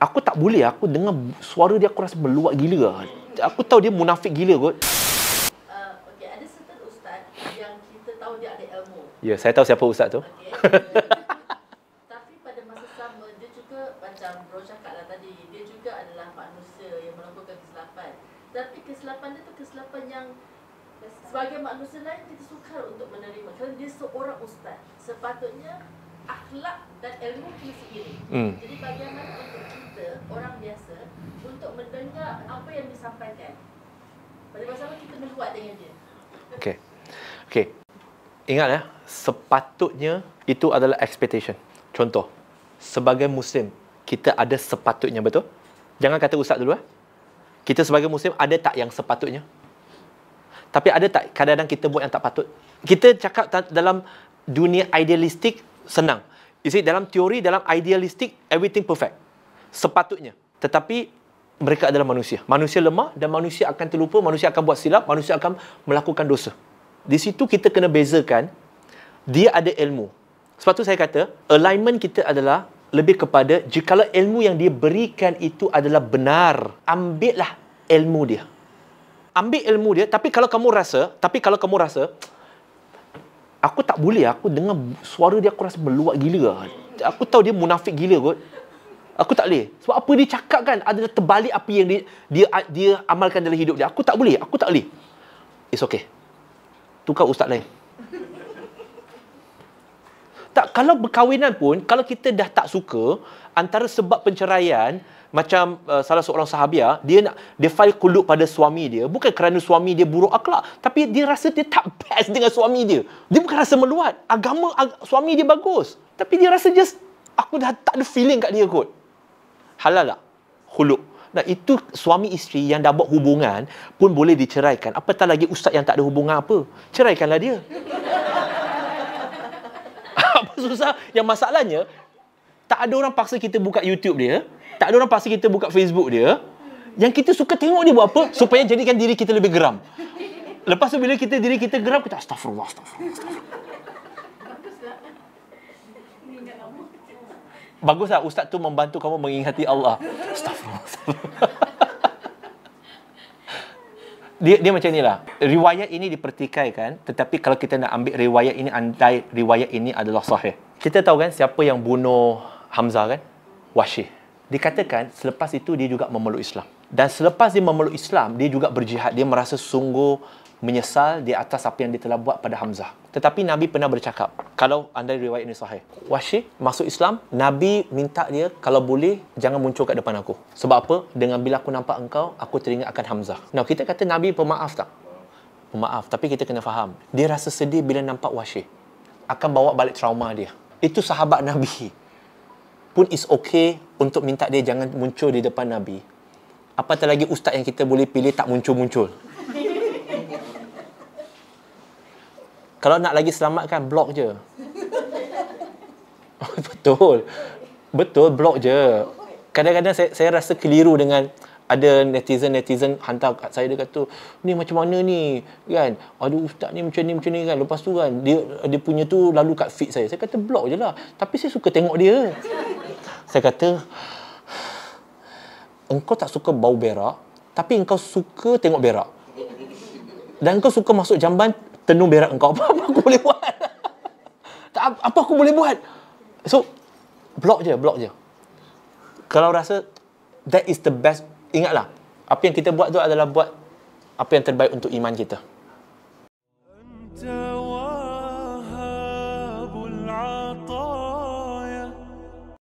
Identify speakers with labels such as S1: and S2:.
S1: Aku tak boleh aku dengar suara dia aku rasa meluat gila. Lah. Aku tahu dia munafik gila kot. Ya, yeah, saya tahu siapa ustaz tu. Okay. Tapi pada masa sama, dia juga macam bro cakap lah tadi, dia juga adalah manusia yang melakukan kesilapan. Tapi kesilapan dia tu kesilapan yang sebagai manusia lain, kita sukar untuk menerima. Kerana dia seorang ustaz. Sepatutnya, akhlak dan ilmu kita sendiri. Hmm. Jadi bagaimana untuk kita orang biasa untuk mendengar apa yang disampaikan? Pada masa kita berbuat dengan dia. Okey. Okey. Ingat ya, sepatutnya itu adalah expectation. Contoh, sebagai muslim, kita ada sepatutnya betul? Jangan kata ustaz dulu eh. Kita sebagai muslim ada tak yang sepatutnya? Tapi ada tak kadang-kadang kita buat yang tak patut? Kita cakap dalam dunia idealistik Senang. Is it dalam teori, dalam idealistik, everything perfect. Sepatutnya. Tetapi, mereka adalah manusia. Manusia lemah dan manusia akan terlupa, manusia akan buat silap, manusia akan melakukan dosa. Di situ kita kena bezakan, dia ada ilmu. Sebab tu saya kata, alignment kita adalah lebih kepada jikalau ilmu yang dia berikan itu adalah benar, ambillah ilmu dia. Ambil ilmu dia, tapi kalau kamu rasa, tapi kalau kamu rasa, Aku tak boleh Aku dengar suara dia Aku rasa meluat gila lah. Aku tahu dia munafik gila kot Aku tak boleh Sebab apa dia cakap kan Ada terbalik apa yang dia, dia Dia amalkan dalam hidup dia Aku tak boleh Aku tak boleh It's okay Tukar ustaz lain tak kalau berkahwinan pun kalau kita dah tak suka antara sebab penceraian macam uh, salah seorang sahabia dia nak dia file kulut pada suami dia bukan kerana suami dia buruk akhlak tapi dia rasa dia tak best dengan suami dia. Dia bukan rasa meluat. Agama ag- suami dia bagus tapi dia rasa just aku dah tak ada feeling kat dia kot. Halal tak? Khuluk. Nah, itu suami isteri yang dah buat hubungan pun boleh diceraikan. Apatah lagi ustaz yang tak ada hubungan apa. Ceraikanlah dia susah. Yang masalahnya, tak ada orang paksa kita buka YouTube dia. Tak ada orang paksa kita buka Facebook dia. Yang kita suka tengok dia buat apa? Supaya jadikan diri kita lebih geram. Lepas tu bila kita diri kita geram, kita astagfirullah, astagfirullah, astagfirullah. Bagus Ustaz tu membantu kamu mengingati Allah. Astagfirullah, astagfirullah dia, dia macam inilah. Riwayat ini dipertikaikan tetapi kalau kita nak ambil riwayat ini andai riwayat ini adalah sahih. Kita tahu kan siapa yang bunuh Hamzah kan? Washih dikatakan selepas itu dia juga memeluk Islam. Dan selepas dia memeluk Islam, dia juga berjihad. Dia merasa sungguh menyesal di atas apa yang dia telah buat pada Hamzah. Tetapi Nabi pernah bercakap, kalau anda riwayat ini sahih, Washi masuk Islam, Nabi minta dia, kalau boleh, jangan muncul kat depan aku. Sebab apa? Dengan bila aku nampak engkau, aku teringat akan Hamzah. Now, kita kata Nabi pemaaf tak? Pemaaf, tapi kita kena faham. Dia rasa sedih bila nampak Washi. Akan bawa balik trauma dia. Itu sahabat Nabi pun is okay untuk minta dia jangan muncul di depan Nabi. Apatah lagi ustaz yang kita boleh pilih tak muncul-muncul. Kalau nak lagi selamatkan, blok je. Oh, betul. Betul, blok je. Kadang-kadang saya, saya rasa keliru dengan ada netizen-netizen hantar kat saya dia kata ni macam mana ni kan aduh ustaz ni macam ni macam ni kan lepas tu kan dia dia punya tu lalu kat feed saya saya kata block je lah tapi saya suka tengok dia saya kata engkau tak suka bau berak tapi engkau suka tengok berak dan engkau suka masuk jamban tenun berak engkau apa, apa aku boleh buat tak, apa aku boleh buat so block je block je kalau rasa that is the best ingatlah apa yang kita buat tu adalah buat apa yang terbaik untuk iman kita